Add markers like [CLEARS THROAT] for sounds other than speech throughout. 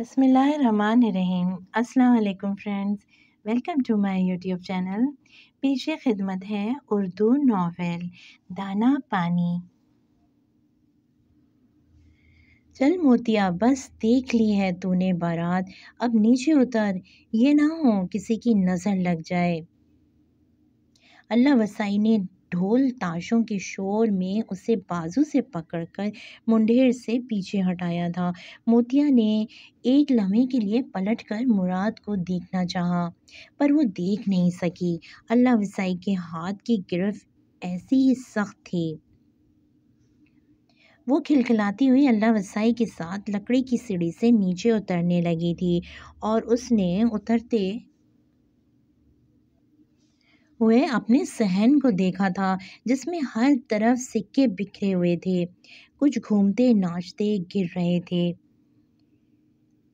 बसमीम अल्लाम friends welcome to my YouTube channel पेश खिदमत है उर्दू नावल दाना पानी चल मोतिया बस देख ली है तूने बारात अब नीचे उतर ये ना हो किसी की नज़र लग जाए अल्लाह ने ढोल ताशों के शोर में उसे बाजू से पकड़कर मुंडेर से पीछे हटाया था मोतिया ने एक लम्हे के लिए पलटकर मुराद को देखना चाहा पर वो देख नहीं सकी अल्लाह वसाई के हाथ की गिरफ्त ऐसी ही सख्त थी वो खिलखिलाती हुई अल्लाह वसाई के साथ लकड़ी की सीढ़ी से नीचे उतरने लगी थी और उसने उतरते हुए अपने सहन को देखा था जिसमें हर तरफ सिक्के बिखरे हुए थे कुछ घूमते नाचते गिर रहे थे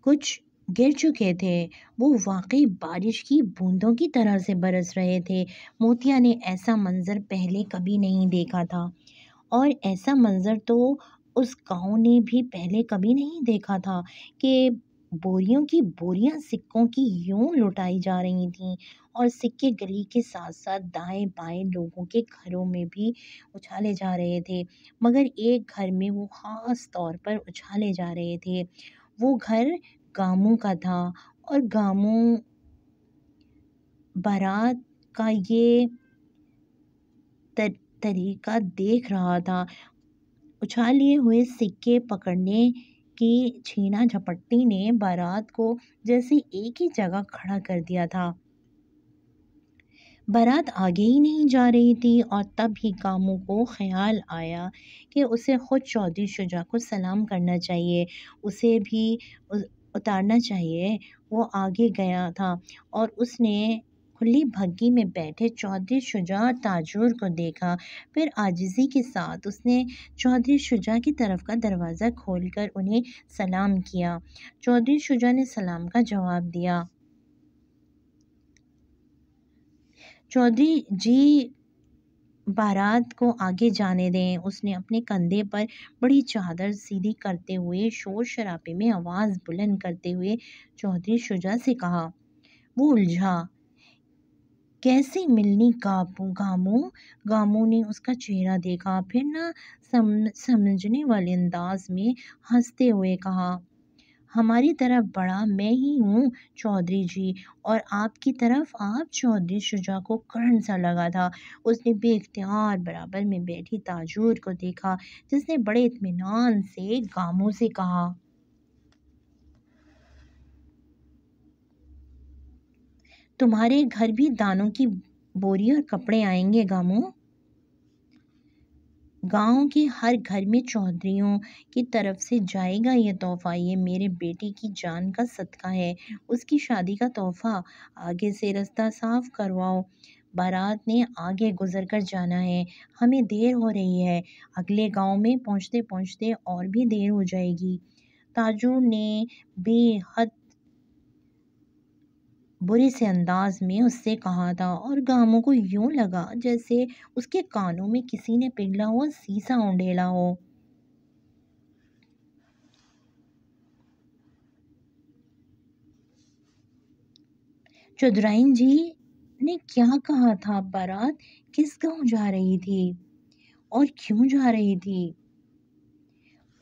कुछ गिर चुके थे वो वाकई बारिश की बूंदों की तरह से बरस रहे थे मोतिया ने ऐसा मंज़र पहले कभी नहीं देखा था और ऐसा मंज़र तो उस गांव ने भी पहले कभी नहीं देखा था कि बोरियों की बोरियां सिक्कों की यूं लुटाई जा रही थीं और सिक्के गली के साथ साथ दाएं बाएं लोगों के घरों में भी उछाले जा रहे थे मगर एक घर में वो ख़ास तौर पर उछाले जा रहे थे वो घर गामों का था और गामों बारात का ये तर, तरीका देख रहा था उछालिए हुए सिक्के पकड़ने की छीना झपट्टी ने बारात को जैसे एक ही जगह खड़ा कर दिया था बारात आगे ही नहीं जा रही थी और तब ही कामों को ख्याल आया कि उसे ख़ुद चौधरी शुजा को सलाम करना चाहिए उसे भी उतारना चाहिए वो आगे गया था और उसने खुली भग्गी में बैठे चौधरी शुजा ताजुर को देखा फिर आजिज़ी के साथ उसने चौधरी शुजा की तरफ का दरवाज़ा खोलकर उन्हें सलाम किया चौधरी शुजा ने सलाम का जवाब दिया चौधरी जी बारात को आगे जाने दें उसने अपने कंधे पर बड़ी चादर सीधी करते हुए शोर शराबे में आवाज़ बुलंद करते हुए चौधरी शुजा से कहा वो उलझा कैसे मिलनी काबू गामू गामू ने उसका चेहरा देखा फिर ना सम, समझने वाले अंदाज में हंसते हुए कहा हमारी तरफ बड़ा मैं ही हूँ चौधरी जी और आपकी तरफ आप चौधरी शुजा को करण सा लगा था उसने बेख्तियार बराबर में बैठी ताजूर को देखा जिसने बड़े इतमान से गामों से कहा तुम्हारे घर भी दानों की बोरी और कपड़े आएंगे गामों गांव के हर घर में चौधरीों की तरफ से जाएगा ये तोहफ़ा ये मेरे बेटे की जान का सदका है उसकी शादी का तोहफ़ा आगे से रास्ता साफ करवाओ बारात ने आगे गुजर कर जाना है हमें देर हो रही है अगले गांव में पहुंचते पहुंचते और भी देर हो जाएगी ताजू ने बेहद बुरे से अंदाज में उससे कहा था और गामों को यूं लगा जैसे उसके कानों में किसी ने पिघला हुआ सीसा उंडेला हो चौधराइन जी ने क्या कहा था बारात किस गांव जा रही थी और क्यों जा रही थी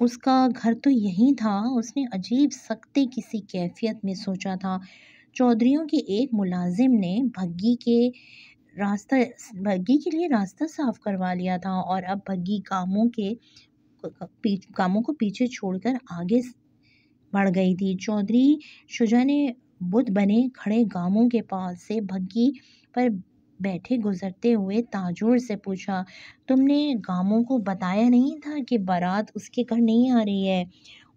उसका घर तो यही था उसने अजीब सख्ते किसी कैफियत में सोचा था चौधरीों के एक मुलाजिम ने भग्गी के रास्ता भग्गी के लिए रास्ता साफ करवा लिया था और अब भग्गी कामों के कामों को पीछे छोड़कर आगे बढ़ गई थी चौधरी शुजा ने बुध बने खड़े गामों के पास से भग्गी पर बैठे गुजरते हुए ताजोर से पूछा तुमने गामों को बताया नहीं था कि बारात उसके घर नहीं आ रही है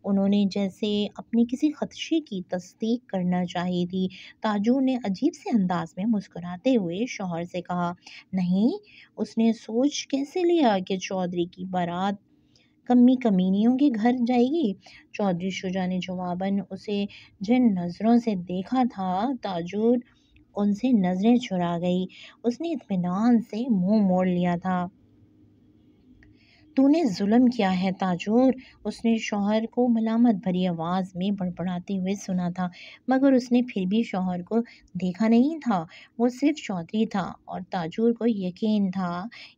उन्होंने जैसे अपने किसी खदशे की तस्दीक करना चाहिए थी ताजू ने अजीब से अंदाज में मुस्कुराते हुए शोहर से कहा नहीं उसने सोच कैसे लिया कि चौधरी की बारात कमी कमीनियों के घर जाएगी चौधरी शुजा ने जवाबन उसे जिन नज़रों से देखा था ताजुर उनसे नज़रें चुरा गई उसने इतमान से मुंह मोड़ लिया था तूने जुल्म किया है ताजूर उसने शोहर को मलामत भरी आवाज़ में बड़बड़ाते हुए सुना था मगर उसने फिर भी शोहर को देखा नहीं था वो सिर्फ चौधरी था और ताजूर को यकीन था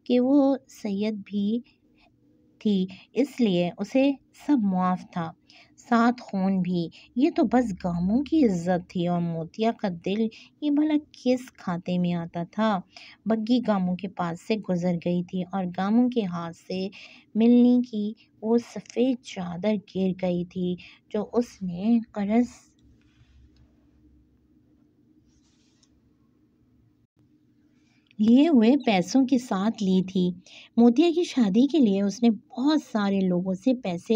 कि वो सैयद भी थी इसलिए उसे सब मुआफ़ था साथ खून भी ये तो बस गामों की इज्जत थी और मोतिया का दिल ये भला किस खाते में आता था बग्गी गामों के पास से गुजर गई थी और गामों के हाथ से मिलने की वो सफ़ेद चादर गिर गई थी जो उसने कर्ज लिए हुए पैसों के साथ ली थी मोतिया की शादी के लिए उसने बहुत सारे लोगों से पैसे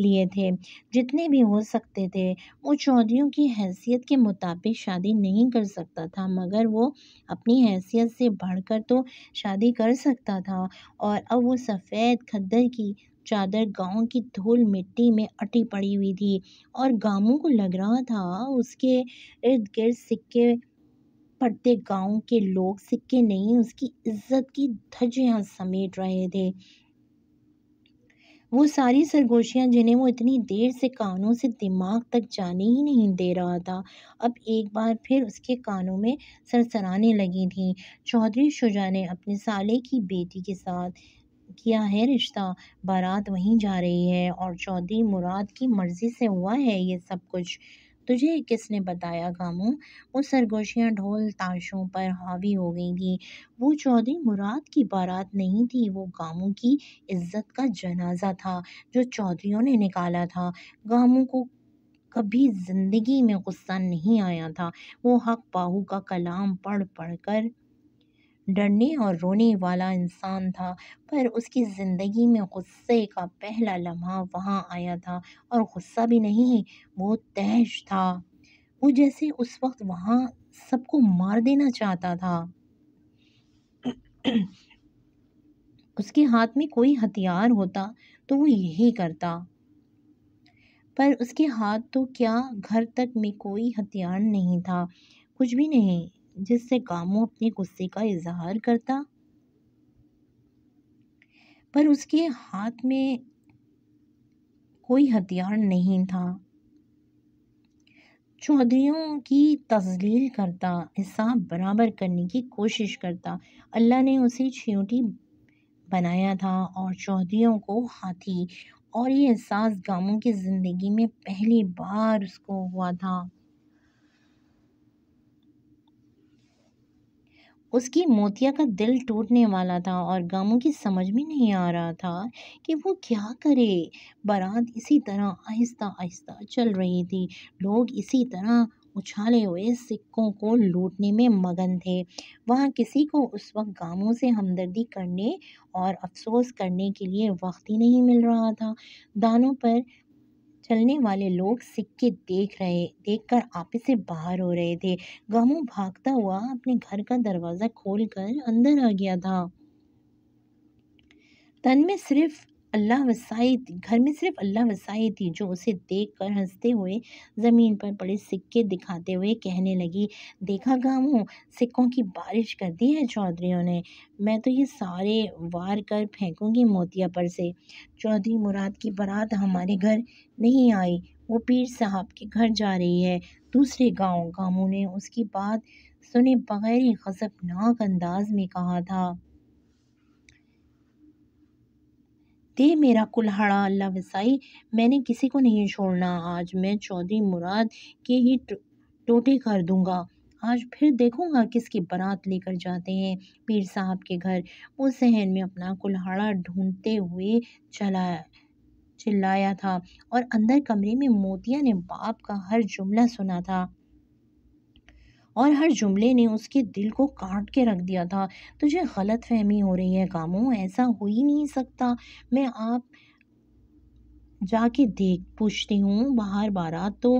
लिए थे जितने भी हो सकते थे वो चौधरीयों की हैसियत के मुताबिक शादी नहीं कर सकता था मगर वो अपनी हैसियत से बढ़कर तो शादी कर सकता था और अब वो सफ़ेद खद्दर की चादर गांव की धूल मिट्टी में अटी पड़ी हुई थी और गामों को लग रहा था उसके इर्द गिर्द सिक्के पड़ते गांव के लोग सिक्के नहीं उसकी इज्जत की धजियां समेट रहे थे वो सारी सरगोशियां जिन्हें वो इतनी देर से कानों से दिमाग तक जाने ही नहीं दे रहा था अब एक बार फिर उसके कानों में सरसराने लगी थी चौधरी शुजा ने अपने साले की बेटी के साथ किया है रिश्ता बारात वहीं जा रही है और चौधरी मुराद की मर्ज़ी से हुआ है ये सब कुछ तुझे किसने बताया गामू वो सरगोशियाँ ढोल ताशों पर हावी हो गई थी वो चौधरी मुराद की बारात नहीं थी वो गामू की इज्जत का जनाजा था जो चौधरीों ने निकाला था गामू को कभी ज़िंदगी में गुस्सा नहीं आया था वो हक बाहू का कलाम पढ़ पढ़ कर डरने और रोने वाला इंसान था पर उसकी ज़िंदगी में गुस्से का पहला लम्हा वहाँ आया था और गुस्सा भी नहीं वो तहश था वो जैसे उस वक्त वहाँ सबको मार देना चाहता था उसके हाथ में कोई हथियार होता तो वो यही करता पर उसके हाथ तो क्या घर तक में कोई हथियार नहीं था कुछ भी नहीं जिससे कामों अपने गुस्से का इजहार करता पर उसके हाथ में कोई हथियार नहीं था चौधरीों की तजलील करता हिसाब बराबर करने की कोशिश करता अल्लाह ने उसे छींटी बनाया था और चौधरीों को हाथी और ये एहसास गामों की ज़िंदगी में पहली बार उसको हुआ था उसकी मोतिया का दिल टूटने वाला था और गामू की समझ में नहीं आ रहा था कि वो क्या करे बारात इसी तरह आहिस्ता आहिस्ता चल रही थी लोग इसी तरह उछाले हुए सिक्कों को लूटने में मगन थे वहाँ किसी को उस वक्त गामों से हमदर्दी करने और अफसोस करने के लिए वक्त ही नहीं मिल रहा था दानों पर चलने वाले लोग सिक्के देख रहे देखकर आपे से बाहर हो रहे थे गमू भागता हुआ अपने घर का दरवाज़ा खोलकर अंदर आ गया था तन में सिर्फ अल्लाह थी घर में सिर्फ अल्लाह वसाई थी जो उसे देख कर हंसते हुए ज़मीन पर पड़े सिक्के दिखाते हुए कहने लगी देखा गाँव सिक्कों की बारिश कर दी है चौधरीों ने मैं तो ये सारे वार कर फेंकूँगी मोतिया पर से चौधरी मुराद की बारात हमारे घर नहीं आई वो पीर साहब के घर जा रही है दूसरे गांव गाँवों ने उसकी बात सुने बगैर ही गज़बनाक अंदाज में कहा था दे मेरा कुल्हाड़ा अल्लाह वसाई मैंने किसी को नहीं छोड़ना आज मैं चौधरी मुराद के ही टोटे कर दूंगा आज फिर देखूंगा किसकी बारात लेकर जाते हैं पीर साहब के घर उस सहन में अपना कुल्हाड़ा ढूंढते हुए चला चिल्लाया था और अंदर कमरे में मोतिया ने बाप का हर जुमला सुना था और हर जुमले ने उसके दिल को काट के रख दिया था तुझे गलत फहमी हो रही है कामों ऐसा हो ही नहीं सकता मैं आप जाके देख पूछती हूँ बाहर बारात तो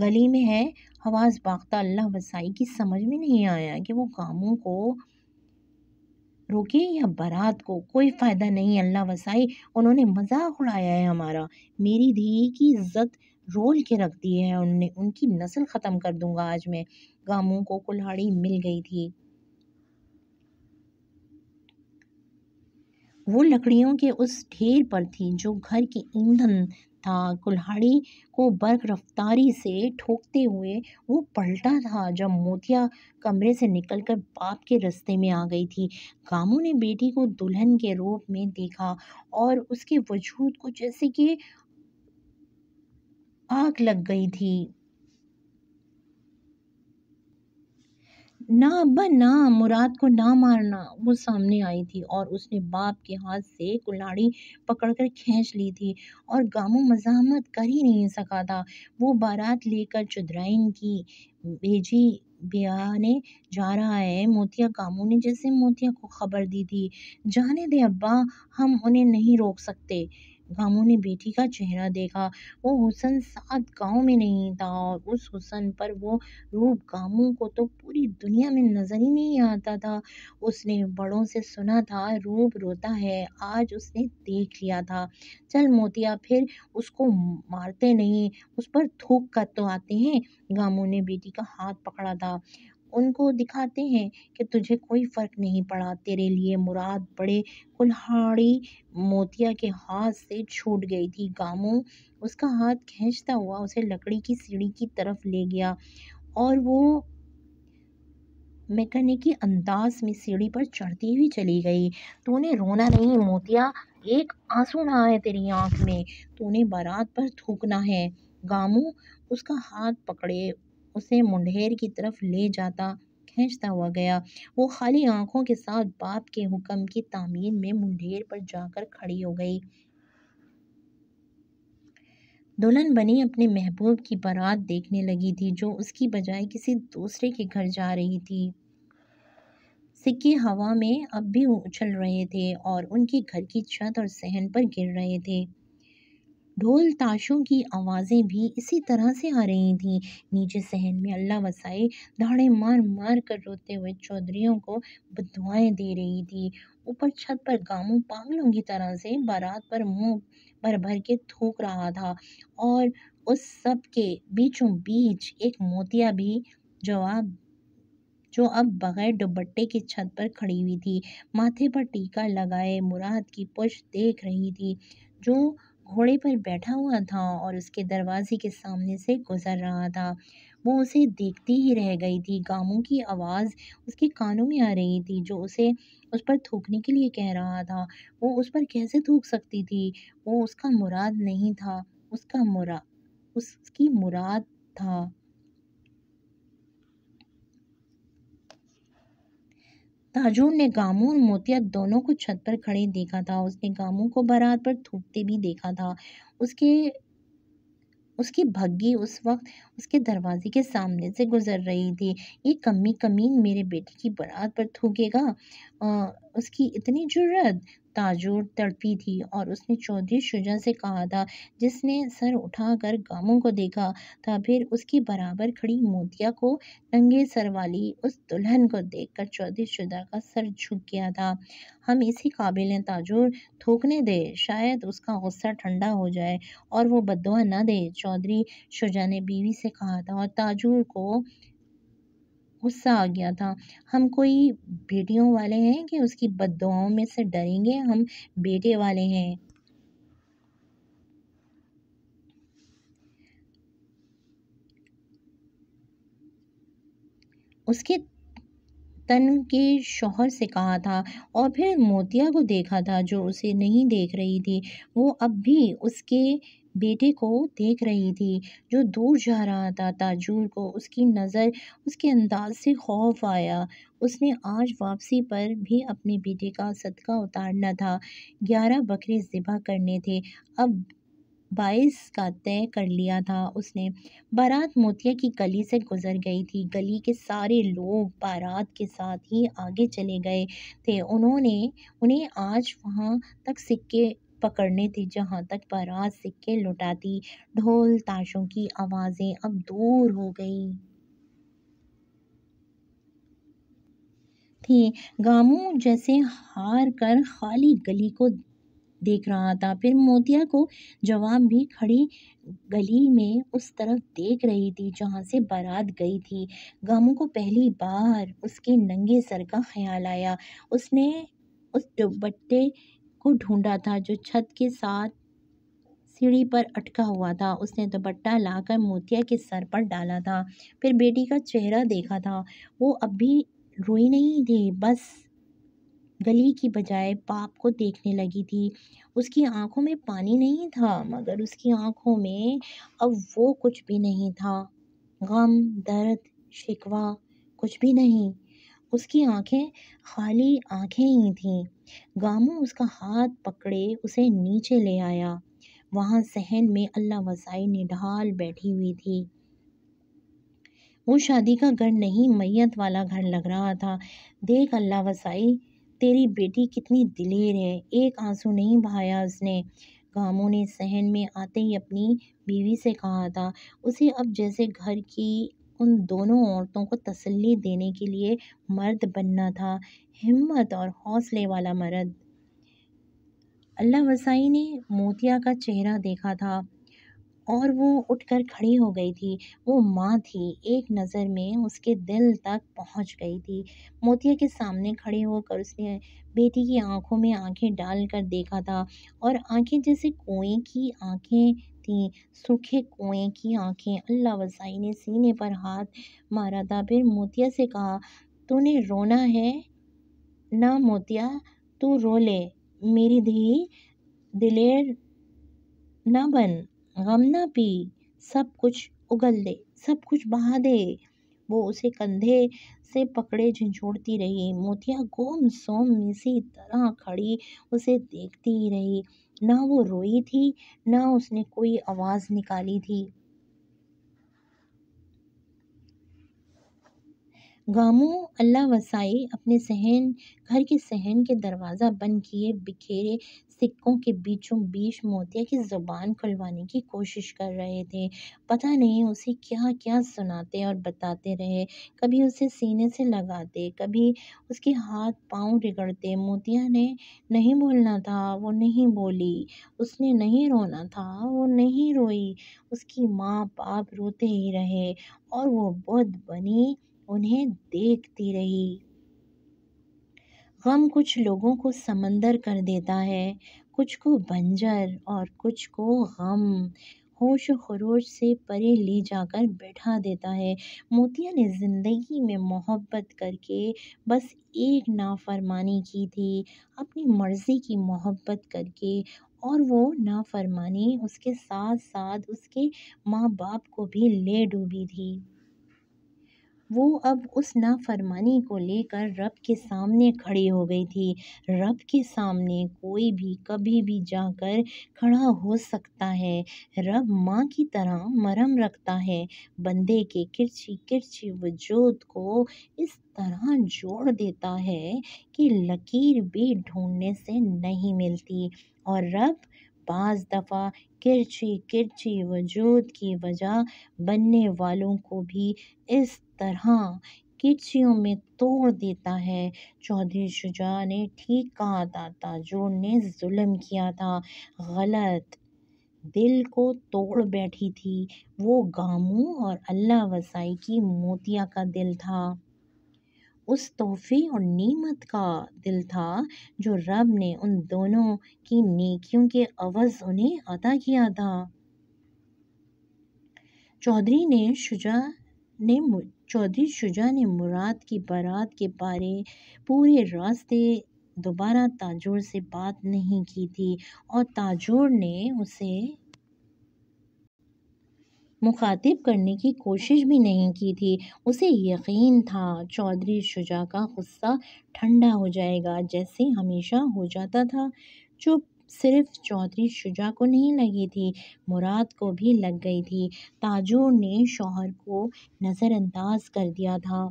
गली में है हवास बागता अल्लाह वसाई की समझ में नहीं आया कि वो कामों को रोके या बारात को कोई फ़ायदा नहीं अल्लाह वसाई उन्होंने मजाक उड़ाया है हमारा मेरी धी की इज्जत रोल के रख दिए हैं उनने उनकी नस्ल ख़त्म कर दूंगा आज मैं गामों को कुल्हाड़ी मिल गई थी वो लकड़ियों के उस ढेर पर थी जो घर की ईंधन था कुल्हाड़ी को बर्क रफ्तारी से ठोकते हुए वो पलटा था जब मोतिया कमरे से निकलकर बाप के रास्ते में आ गई थी गामू ने बेटी को दुल्हन के रूप में देखा और उसके वजूद को जैसे कि आग लग गई थी ना अब्बा ना मुराद को ना मारना वो सामने आई थी और उसने बाप के हाथ से कुल्हाड़ी पकड़कर खींच ली थी और गामो मजामत कर ही नहीं सका था वो बारात लेकर चुदराइन की भेजी ब्याने जा रहा है मोतिया कामू ने जैसे मोतिया को खबर दी थी जाने दे अब्बा हम उन्हें नहीं रोक सकते गामों ने बेटी का चेहरा देखा वो हुसन सात गांव में नहीं था और उस हुसन पर वो रूप गामों को तो पूरी दुनिया में नज़र ही नहीं आता था उसने बड़ों से सुना था रूप रोता है आज उसने देख लिया था चल मोतिया फिर उसको मारते नहीं उस पर थूक कर तो आते हैं गामू ने बेटी का हाथ पकड़ा था उनको दिखाते हैं कि तुझे कोई फ़र्क नहीं पड़ा तेरे लिए मुराद बड़े कुल्हाड़ी मोतिया के हाथ से छूट गई थी गामो उसका हाथ खींचता हुआ उसे लकड़ी की सीढ़ी की तरफ ले गया और वो मैकेनिकी अंदाज में सीढ़ी पर चढ़ती हुई चली गई तूने रोना नहीं मोतिया एक आंसू ना आए तेरी आंख में तूने बारात पर थूकना है गामू उसका हाथ पकड़े उसे मुंडेर की तरफ ले जाता खींचता हुआ गया वो खाली आंखों के साथ बाप के हुक्म की तामीर में मुंडेर पर जाकर खड़ी हो गई दुल्हन बनी अपने महबूब की बारात देखने लगी थी जो उसकी बजाय किसी दूसरे के घर जा रही थी सिक्के हवा में अब भी उछल रहे थे और उनके घर की छत और सहन पर गिर रहे थे ढोल ताशों की आवाज़ें भी इसी तरह से आ रही थीं नीचे सहन में अल्लाह वसाई धाड़े मार मार कर रोते हुए चौधरीों को बदवाएँ दे रही थी ऊपर छत पर गामों पागलों की तरह से बारात पर मुंह भर भर के थूक रहा था और उस सब के बीचों बीच एक मोतिया भी जवाब जो अब बगैर दुपट्टे की छत पर खड़ी हुई थी माथे पर टीका लगाए मुराद की पुश देख रही थी जो घोड़े पर बैठा हुआ था और उसके दरवाजे के सामने से गुजर रहा था वो उसे देखती ही रह गई थी गामों की आवाज़ उसके कानों में आ रही थी जो उसे उस पर थूकने के लिए कह रहा था वो उस पर कैसे थूक सकती थी वो उसका मुराद नहीं था उसका मुरा उसकी मुराद था ताजुर ने गामू और मोतिया दोनों को छत पर खड़े देखा था उसने गामू को बारात पर थूकते भी देखा था उसके उसकी भग्गी उस वक्त उसके दरवाजे के सामने से गुजर रही थी ये कमी कमीन मेरे बेटे की बारात पर थूकेगा उसकी इतनी जुर्रत ताजुर तड़पी थी और उसने चौधरी शुजा से कहा था जिसने सर उठाकर गामों को देखा था फिर उसकी बराबर खड़ी मोतिया को नंगे सर वाली उस दुल्हन को देखकर चौधरी शुजा का सर झुक गया था हम इसी काबिल हैं ताजुर थूकने दे शायद उसका गुस्सा ठंडा हो जाए और वो बदवा ना दे चौधरी शुजा ने बीवी से कहा था और ताजुर को गुस्सा आ गया था हम कोई बेटियों वाले हैं कि उसकी बदवाओं में से डरेंगे हम बेटे वाले हैं उसके तन के शोहर से कहा था और फिर मोतिया को देखा था जो उसे नहीं देख रही थी वो अब भी उसके बेटे को देख रही थी जो दूर जा रहा था ताजूर को उसकी नज़र उसके अंदाज से खौफ आया उसने आज वापसी पर भी अपने बेटे का सदका उतारना था ग्यारह बकरे ज़िबा करने थे अब बाईस का तय कर लिया था उसने बारात मोतिया की गली से गुजर गई थी गली के सारे लोग बारात के साथ ही आगे चले गए थे उन्होंने उन्हें आज वहाँ तक सिक्के पकड़ने थे जहाँ तक बारात सिक्के लुटाती ढोल ताशों की आवाज़ें अब दूर हो गई थी गामू जैसे हार कर खाली गली को देख रहा था फिर मोतिया को जवाब भी खड़ी गली में उस तरफ देख रही थी जहाँ से बारात गई थी गामों को पहली बार उसके नंगे सर का ख्याल आया उसने उस दुपट्टे को ढूंढा था जो छत के साथ सीढ़ी पर अटका हुआ था उसने दुपट्टा लाकर मोतिया के सर पर डाला था फिर बेटी का चेहरा देखा था वो अब भी रोई नहीं थी बस गली की बजाय पाप को देखने लगी थी उसकी आंखों में पानी नहीं था मगर उसकी आंखों में अब वो कुछ भी नहीं था गम दर्द शिकवा कुछ भी नहीं उसकी आंखें खाली आंखें ही थीं गामो उसका हाथ पकड़े उसे नीचे ले आया वहाँ सहन में अल्लाह वसाई निढाल बैठी हुई थी वो शादी का घर नहीं मैयत वाला घर लग रहा था देख अल्लाह वसाई तेरी बेटी कितनी दिलेर है एक आंसू नहीं बहाया उसने गामों ने सहन में आते ही अपनी बीवी से कहा था उसे अब जैसे घर की उन दोनों औरतों को तसल्ली देने के लिए मर्द बनना था हिम्मत और हौसले वाला मर्द अल्लाह वसाई ने मोतिया का चेहरा देखा था और वो उठकर खड़ी हो गई थी वो माँ थी एक नज़र में उसके दिल तक पहुँच गई थी मोतिया के सामने खड़े होकर उसने बेटी की आंखों में आंखें डालकर देखा था और आंखें जैसे कुएं की आंखें थी सूखे कुएं की आंखें अल्लाह वसाई ने सीने पर हाथ मारा था फिर मोतिया से कहा तूने रोना है ना मोतिया तू रो ले मेरी धी दिलेर ना बन गम ना पी सब कुछ उगल दे सब कुछ बहा दे वो उसे कंधे से पकड़े झंझोड़ती रही मोतिया गोम सोम इसी तरह खड़ी उसे देखती रही ना वो रोई थी ना उसने कोई आवाज़ निकाली थी गामों अल्लाह वसाई अपने सहन घर के सहन के दरवाज़ा बंद किए बिखेरे सिक्कों के बीचों बीच मोतिया की ज़ुबान खुलवाने की कोशिश कर रहे थे पता नहीं उसे क्या क्या सुनाते और बताते रहे कभी उसे सीने से लगाते कभी उसके हाथ पाँव रिगड़ते मोतिया ने नहीं बोलना था वो नहीं बोली उसने नहीं रोना था वो नहीं रोई उसकी माँ बाप रोते ही रहे और वो बुद्ध बनी उन्हें देखती रही गम कुछ लोगों को समंदर कर देता है कुछ को बंजर और कुछ को गम होश खरोश से परे ले जाकर बैठा देता है मोतिया ने ज़िंदगी में मोहब्बत करके बस एक नाफरमानी की थी अपनी मर्ज़ी की मोहब्बत करके और वो नाफरमानी उसके साथ साथ उसके माँ बाप को भी ले डूबी थी वो अब उस नाफ़रमानी को लेकर रब के सामने खड़ी हो गई थी रब के सामने कोई भी कभी भी जाकर खड़ा हो सकता है रब माँ की तरह मरम रखता है बंदे के किरची किरची वजूद को इस तरह जोड़ देता है कि लकीर भी ढूंढने से नहीं मिलती और रब पाँच दफ़ा किरची किरची वजूद की वजह बनने वालों को भी इस तरह किरचियों में तोड़ देता है चौधरी शुजा ने ठीक कहा था ताजुर ने जुल्म किया था गलत दिल को तोड़ बैठी थी वो गामू और अल्लाह वसाई की मोतिया का दिल था उस तोहफ़े और नीमत का दिल था जो रब ने उन दोनों की नेकियों के अवज़ उन्हें अदा किया था चौधरी ने शुजा ने चौधरी शुजा ने मुराद की बारात के बारे पूरे रास्ते दोबारा ताजोर से बात नहीं की थी और ताजोर ने उसे मुखातिब करने की कोशिश भी नहीं की थी उसे यकीन था चौधरी शुजा का गुस्सा ठंडा हो जाएगा जैसे हमेशा हो जाता था चुप सिर्फ चौधरी शुजा को नहीं लगी थी मुराद को भी लग गई थी ताजूर ने शोहर को नज़रअंदाज कर दिया था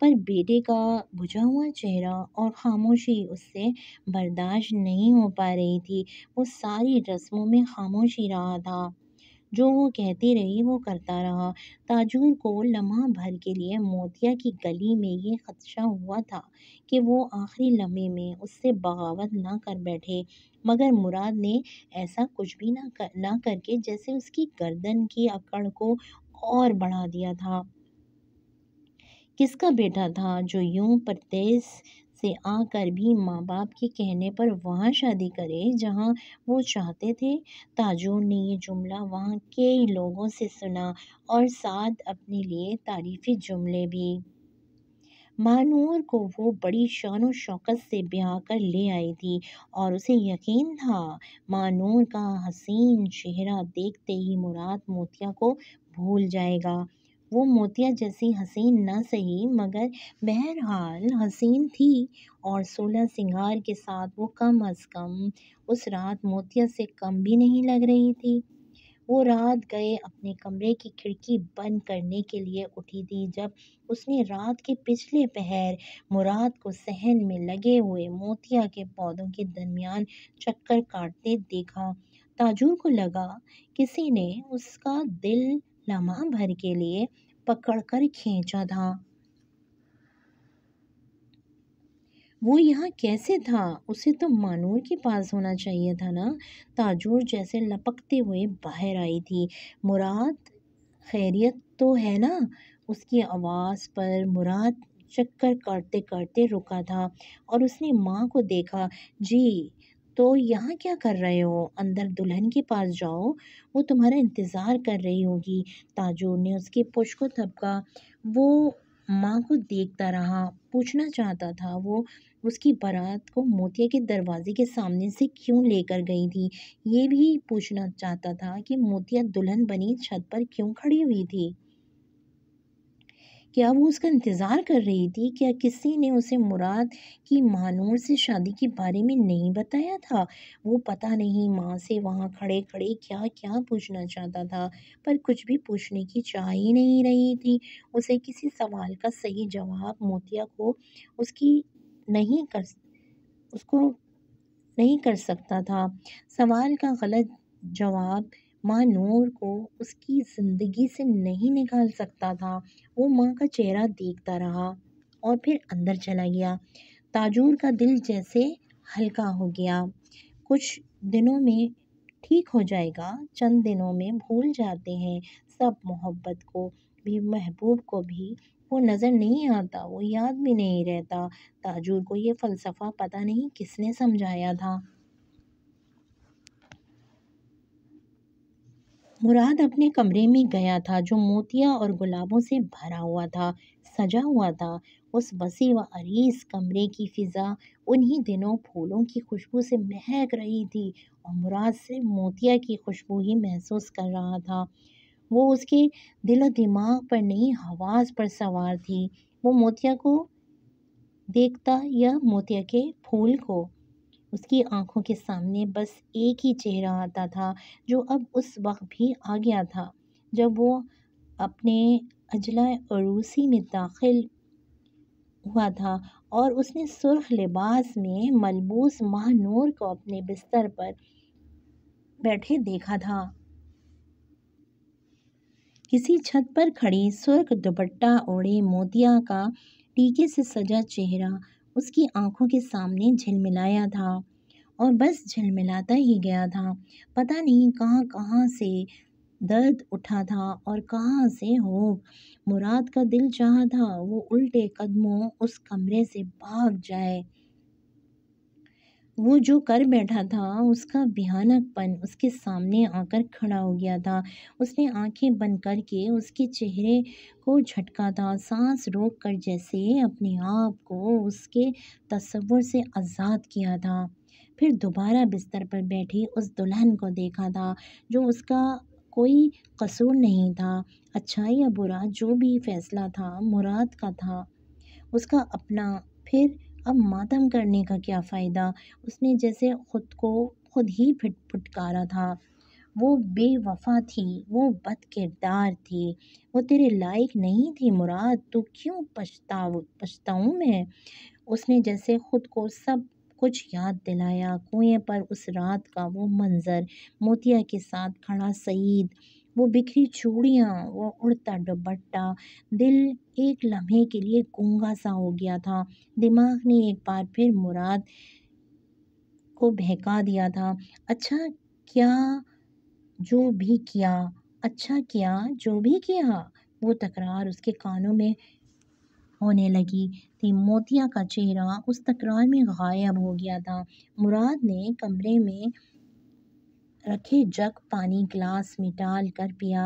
पर बेटे का बुझा हुआ चेहरा और खामोशी उससे बर्दाश्त नहीं हो पा रही थी वो सारी रस्मों में खामोशी रहा था जो वो कहती रही वो करता रहा ताजूर को लम्हा भर के लिए मोतिया की गली में ये खदशा हुआ था कि वो आखिरी लम्हे में उससे बगावत ना कर बैठे मगर मुराद ने ऐसा कुछ भी ना कर ना करके जैसे उसकी गर्दन की अकड़ को और बढ़ा दिया था किसका बेटा था जो यूं पर तेज़ से आकर भी माँ बाप के कहने पर वहाँ शादी करे जहाँ वो चाहते थे ताजो ने ये जुमला वहाँ कई लोगों से सुना और साथ अपने लिए तारीफ़ी जुमले भी मानूर को वो बड़ी शान शौकत से ब्याह कर ले आई थी और उसे यकीन था मानूर का हसीन चेहरा देखते ही मुराद मोतिया को भूल जाएगा वो मोतिया जैसी हसीन न सही मगर बहरहाल हसीन थी और सोलह सिंगार के साथ वो कम अज़ कम उस रात मोतिया से कम भी नहीं लग रही थी वो रात गए अपने कमरे की खिड़की बंद करने के लिए उठी थी जब उसने रात के पिछले पहर मुराद को सहन में लगे हुए मोतिया के पौधों के दरमियान चक्कर काटते देखा ताजूर को लगा किसी ने उसका दिल लम्हा भर के लिए पकड़कर खींचा था वो यहाँ कैसे था उसे तो मानूर के पास होना चाहिए था ना ताजूर जैसे लपकते हुए बाहर आई थी मुराद खैरियत तो है ना उसकी आवाज़ पर मुराद चक्कर काटते काटते रुका था और उसने माँ को देखा जी तो यहाँ क्या कर रहे हो अंदर दुल्हन के पास जाओ वो तुम्हारा इंतज़ार कर रही होगी ताजूर ने उसके पुश को थपका वो माँ को देखता रहा पूछना चाहता था वो उसकी बारात को मोतिया के दरवाजे के सामने से क्यों लेकर गई थी ये भी पूछना चाहता था कि मोतिया दुल्हन बनी छत पर क्यों खड़ी हुई थी क्या वो उसका इंतज़ार कर रही थी क्या किसी ने उसे मुराद की मानूर से शादी के बारे में नहीं बताया था वो पता नहीं माँ से वहाँ खड़े खड़े क्या क्या पूछना चाहता था पर कुछ भी पूछने की चाह ही नहीं रही थी उसे किसी सवाल का सही जवाब मोतिया को उसकी नहीं कर उसको नहीं कर सकता था सवाल का गलत जवाब माँ नूर को उसकी ज़िंदगी से नहीं निकाल सकता था वो माँ का चेहरा देखता रहा और फिर अंदर चला गया ताजूर का दिल जैसे हल्का हो गया कुछ दिनों में ठीक हो जाएगा चंद दिनों में भूल जाते हैं सब मोहब्बत को भी महबूब को भी वो नज़र नहीं आता वो याद भी नहीं रहता ताजूर को ये फ़लसफ़ा पता नहीं किसने समझाया था मुराद अपने कमरे में गया था जो मोतिया और गुलाबों से भरा हुआ था सजा हुआ था उस वसी व अरीस कमरे की फिज़ा उन्हीं दिनों फूलों की खुशबू से महक रही थी और मुराद से मोतिया की खुशबू ही महसूस कर रहा था वो उसके दिल दिमाग पर नहीं हवास पर सवार थी वो मोतिया को देखता या मोतिया के फूल को उसकी आंखों के सामने बस एक ही चेहरा आता था जो अब उस वक्त भी आ गया था जब वो अपने अजला अरूसी में दाखिल हुआ था और उसने सुर्ख लिबास में मलबूस महानूर को अपने बिस्तर पर बैठे देखा था किसी छत पर खड़ी सुर्ख दुपट्टा ओढ़े मोतिया का टीके से सजा चेहरा उसकी आंखों के सामने झिलमिलाया था और बस झिलमिलाता ही गया था पता नहीं कहाँ कहाँ से दर्द उठा था और कहाँ से हो मुराद का दिल चाहा था वो उल्टे कदमों उस कमरे से भाग जाए वो जो कर बैठा था उसका भयानकपन उसके सामने आकर खड़ा हो गया था उसने आंखें बंद करके उसके चेहरे को झटका था सांस रोक कर जैसे अपने आप को उसके तस्वुर से आज़ाद किया था फिर दोबारा बिस्तर पर बैठी उस दुल्हन को देखा था जो उसका कोई कसूर नहीं था अच्छा या बुरा जो भी फैसला था मुराद का था उसका अपना फिर अब मातम करने का क्या फ़ायदा उसने जैसे ख़ुद को खुद ही फिट फुटकारा था वो बेवफा थी वो बद किरदार थी वो तेरे लायक नहीं थी मुराद तो क्यों पछताऊ पछताऊँ मैं उसने जैसे ख़ुद को सब कुछ याद दिलाया कुएं पर उस रात का वो मंज़र मोतिया के साथ खड़ा सईद वो बिखरी चूड़ियाँ वो उड़ता दुपट्टा दिल एक लम्हे के लिए गूंगा सा हो गया था दिमाग ने एक बार फिर मुराद को बहका दिया था अच्छा क्या जो भी किया अच्छा किया जो भी किया वो तकरार उसके कानों में होने लगी थी मोतिया का चेहरा उस तकरार में गायब हो गया था मुराद ने कमरे में रखे जग पानी गिलास में डाल कर पिया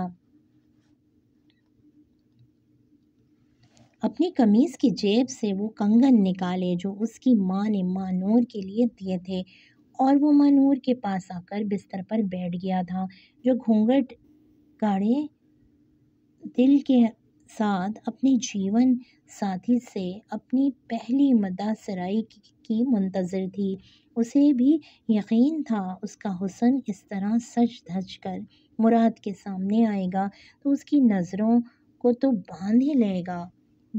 अपनी कमीज की जेब से वो कंगन निकाले जो उसकी माँ ने मानूर के लिए दिए थे और वो मानूर के पास आकर बिस्तर पर बैठ गया था जो घूंघट गाड़े दिल के साथ अपने जीवन साथी से अपनी पहली मदासराई की, की मुंतज़र थी उसे भी यकीन था उसका हुसन इस तरह सच धज कर मुराद के सामने आएगा तो उसकी नज़रों को तो बांध ही लेगा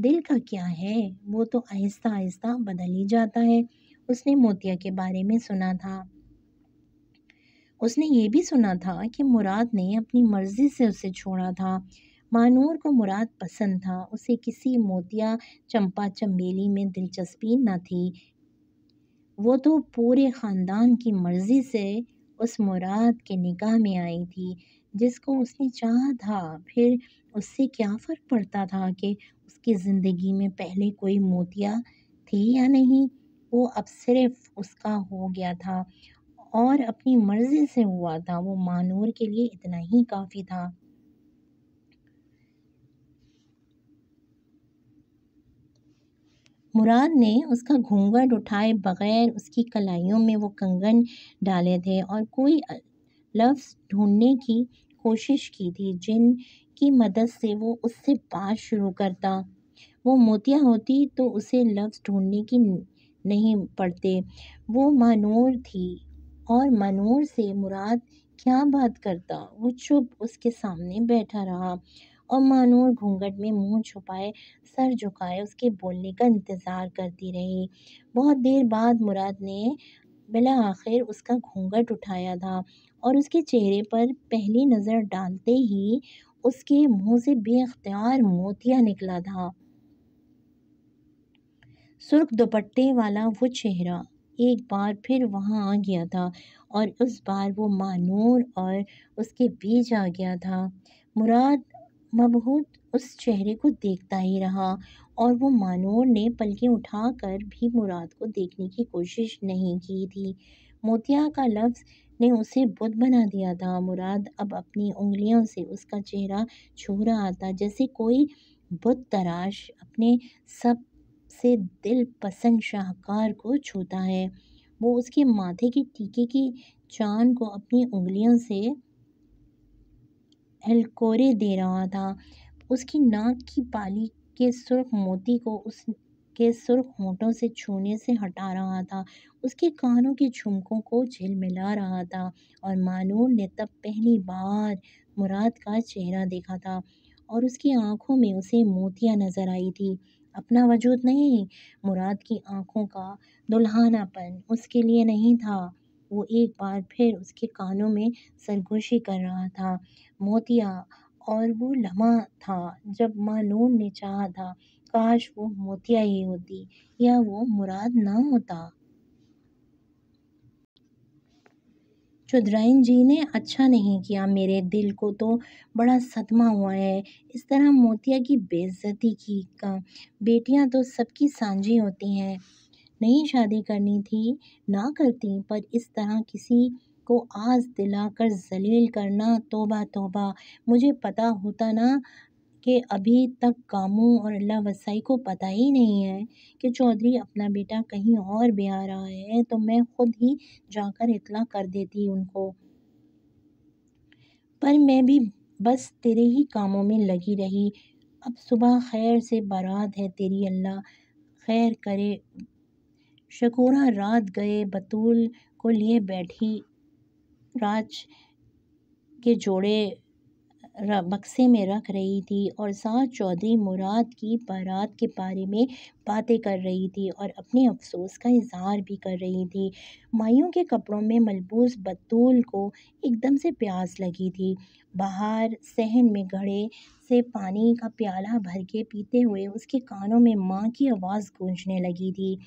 दिल का क्या है वो तो आहिस्ता आहिस्ता बदल ही जाता है उसने मोतिया के बारे में सुना था उसने ये भी सुना था कि मुराद ने अपनी मर्ज़ी से उसे छोड़ा था मानूर को मुराद पसंद था उसे किसी मोतिया चंपा चंबेली में दिलचस्पी न थी वो तो पूरे ख़ानदान की मर्ज़ी से उस मुराद के निकाह में आई थी जिसको उसने चाहा था फिर उससे क्या फ़र्क पड़ता था कि उसकी ज़िंदगी में पहले कोई मोतिया थी या नहीं वो अब सिर्फ उसका हो गया था और अपनी मर्ज़ी से हुआ था वो मानूर के लिए इतना ही काफ़ी था मुराद ने उसका घूंघट उठाए बगैर उसकी कलाइयों में वो कंगन डाले थे और कोई लफ्ज़ ढूंढने की कोशिश की थी जिन की मदद से वो उससे बात शुरू करता वो मोतिया होती तो उसे लफ्ज़ ढूंढने की नहीं पड़ते वो मानूर थी और मनूर से मुराद क्या बात करता वो चुप उसके सामने बैठा रहा और मानो घूंघट में मुंह छुपाए सर झुकाए उसके बोलने का इंतज़ार करती रही बहुत देर बाद मुराद ने बिला आखिर उसका घूंघट उठाया था और उसके चेहरे पर पहली नज़र डालते ही उसके मुंह से बेअ्तियार मोतिया निकला था सुर्ख दुपट्टे वाला वो चेहरा एक बार फिर वहाँ आ गया था और उस बार वो मानूर और उसके बीच आ गया था मुराद मबहूत उस चेहरे को देखता ही रहा और वो मानोर ने पलकें उठाकर भी मुराद को देखने की कोशिश नहीं की थी मोतिया का लफ्ज़ ने उसे बुद्ध बना दिया था मुराद अब अपनी उंगलियों से उसका चेहरा छू रहा था जैसे कोई बुद्ध तराश अपने सब से दिल पसंद शाहकार को छूता है वो उसके माथे के टीके की चांद को अपनी उंगलियों से हलकोरे दे रहा था उसकी नाक की पाली के सुर्ख मोती को उसके सुर्ख होठों से छूने से हटा रहा था उसके कानों के झुमकों को झिलमिला रहा था और मानूर ने तब पहली बार मुराद का चेहरा देखा था और उसकी आंखों में उसे मोतियाँ नज़र आई थी अपना वजूद नहीं मुराद की आंखों का दुल्हानापन उसके लिए नहीं था वो एक बार फिर उसके कानों में सरगोशी कर रहा था मोतिया और वो लम्हा था जब मानून ने चाहा था काश वो मोतिया ही होती या वो मुराद ना होता चुदराइन जी ने अच्छा नहीं किया मेरे दिल को तो बड़ा सदमा हुआ है इस तरह मोतिया की बेइज्जती की का बेटियां तो सबकी सांझी होती हैं नहीं शादी करनी थी ना करती पर इस तरह किसी को आज दिलाकर जलील करना तोबा तोबा मुझे पता होता ना कि अभी तक कामों और अल्लाह वसाई को पता ही नहीं है कि चौधरी अपना बेटा कहीं और ब्याह रहा है तो मैं खुद ही जाकर इतला कर देती उनको पर मैं भी बस तेरे ही कामों में लगी रही अब सुबह खैर से बारात है तेरी अल्लाह खैर करे शकोरा रात गए बतूल को लिए बैठी राज के जोड़े बक्से में रख रही थी और साथ चौधरी मुराद की बारात के बारे में बातें कर रही थी और अपने अफ़सोस का इज़हार भी कर रही थी माइयों के कपड़ों में मलबूस बतूल को एकदम से प्यास लगी थी बाहर सहन में घड़े से पानी का प्याला भर के पीते हुए उसके कानों में माँ की आवाज़ गूंजने लगी थी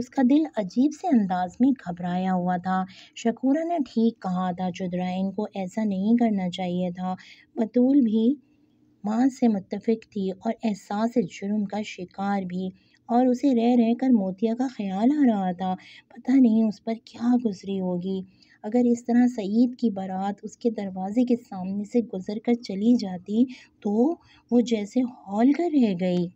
उसका दिल अजीब से अंदाज में घबराया हुआ था शकूरा ने ठीक कहा था चुद्राइन को ऐसा नहीं करना चाहिए था बतूल भी माँ से मुतफिक थी और एहसास जुर्म का शिकार भी और उसे रह रह कर मोतिया का ख्याल आ रहा था पता नहीं उस पर क्या गुजरी होगी अगर इस तरह सईद की बारात उसके दरवाज़े के सामने से गुज़र कर चली जाती तो वो जैसे हॉल कर रह गई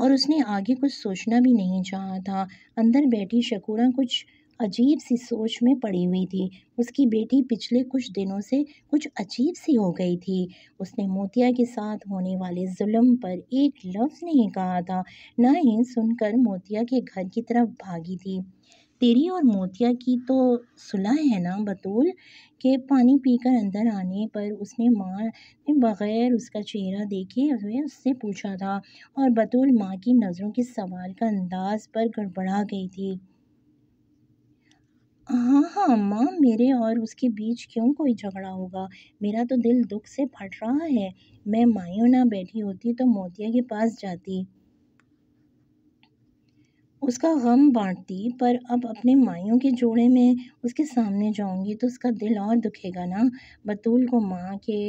और उसने आगे कुछ सोचना भी नहीं चाहा था अंदर बैठी शकुरा कुछ अजीब सी सोच में पड़ी हुई थी उसकी बेटी पिछले कुछ दिनों से कुछ अजीब सी हो गई थी उसने मोतिया के साथ होने वाले जुल्म पर एक लफ्ज़ नहीं कहा था ना ही सुनकर मोतिया के घर की तरफ भागी थी तेरी और मोतिया की तो सुलह है ना बतूल के पानी पीकर अंदर आने पर उसने माँ ने बग़ैर उसका चेहरा देखे हुए उससे पूछा था और बतूल माँ की नज़रों के सवाल का अंदाज़ पर गड़बड़ा गई थी हाँ हाँ माँ मेरे और उसके बीच क्यों कोई झगड़ा होगा मेरा तो दिल दुख से फट रहा है मैं मायूँ ना बैठी होती तो मोतिया के पास जाती उसका गम बांटती पर अब अपने माइयों के जोड़े में उसके सामने जाऊंगी तो उसका दिल और दुखेगा ना बतूल को माँ के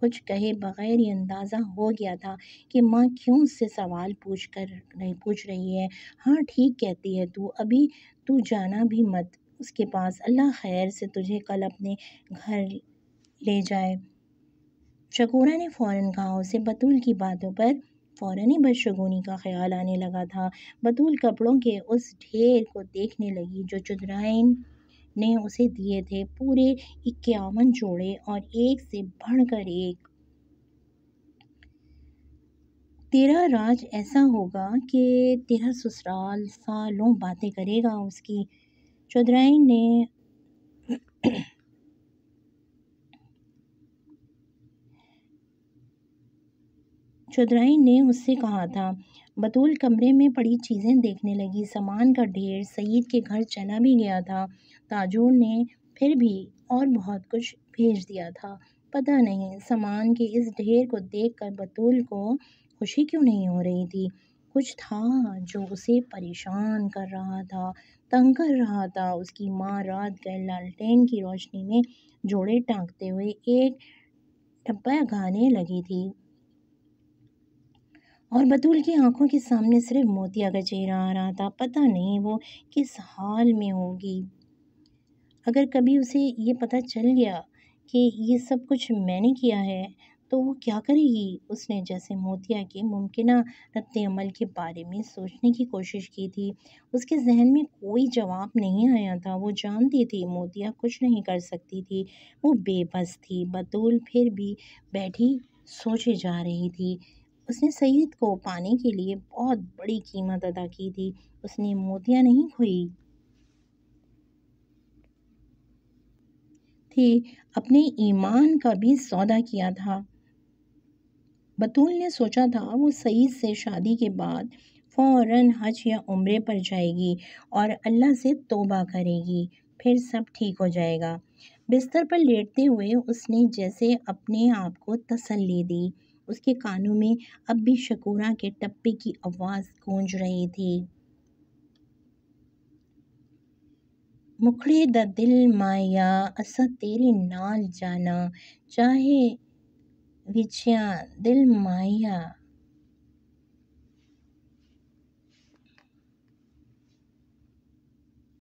कुछ कहे बगैर ये अंदाज़ा हो गया था कि माँ क्यों उससे सवाल पूछ कर नहीं पूछ रही है हाँ ठीक कहती है तू अभी तू जाना भी मत उसके पास अल्लाह खैर से तुझे कल अपने घर ले जाए शकूरा ने फ़ौरन कहा उसे बतूल की बातों पर फ़ौर ही बदशगुनी का ख्याल आने लगा था बतूल कपड़ों के उस ढेर को देखने लगी जो चुदराइन ने उसे दिए थे पूरे इक्यावन जोड़े और एक से बढ़कर एक तेरा राज ऐसा होगा कि तेरा ससुराल सालों बातें करेगा उसकी चौधराइन ने [CLEARS THROAT] चौधराइन ने उससे कहा था बतूल कमरे में पड़ी चीज़ें देखने लगी सामान का ढेर सईद के घर चला भी गया था ताजूर ने फिर भी और बहुत कुछ भेज दिया था पता नहीं सामान के इस ढेर को देखकर बतूल को खुशी क्यों नहीं हो रही थी कुछ था जो उसे परेशान कर रहा था तंग कर रहा था उसकी माँ रात गए लालटेन की रोशनी में जोड़े टाँगते हुए एक टप्पा गाने लगी थी और बतूल की आंखों के सामने सिर्फ मोतिया का चेहरा आ रहा था पता नहीं वो किस हाल में होगी अगर कभी उसे ये पता चल गया कि ये सब कुछ मैंने किया है तो वो क्या करेगी उसने जैसे मोतिया के मुमकिन रद्द अमल के बारे में सोचने की कोशिश की थी उसके जहन में कोई जवाब नहीं आया था वो जानती थी मोतिया कुछ नहीं कर सकती थी वो बेबस थी बतौल फिर भी बैठी सोचे जा रही थी उसने सईद को पाने के लिए बहुत बड़ी कीमत अदा की थी उसने मोतिया नहीं खोई थी अपने ईमान का भी सौदा किया था बतूल ने सोचा था वो सईद से शादी के बाद फ़ौर हज या उम्र पर जाएगी और अल्लाह से तोबा करेगी फिर सब ठीक हो जाएगा बिस्तर पर लेटते हुए उसने जैसे अपने आप को तसल्ली दी उसके कानों में अब भी शकूरा के टप्पे की आवाज़ गूंज रही थी मुखड़े द दिल माया असा तेरे नाल जाना चाहे विजया दिल माया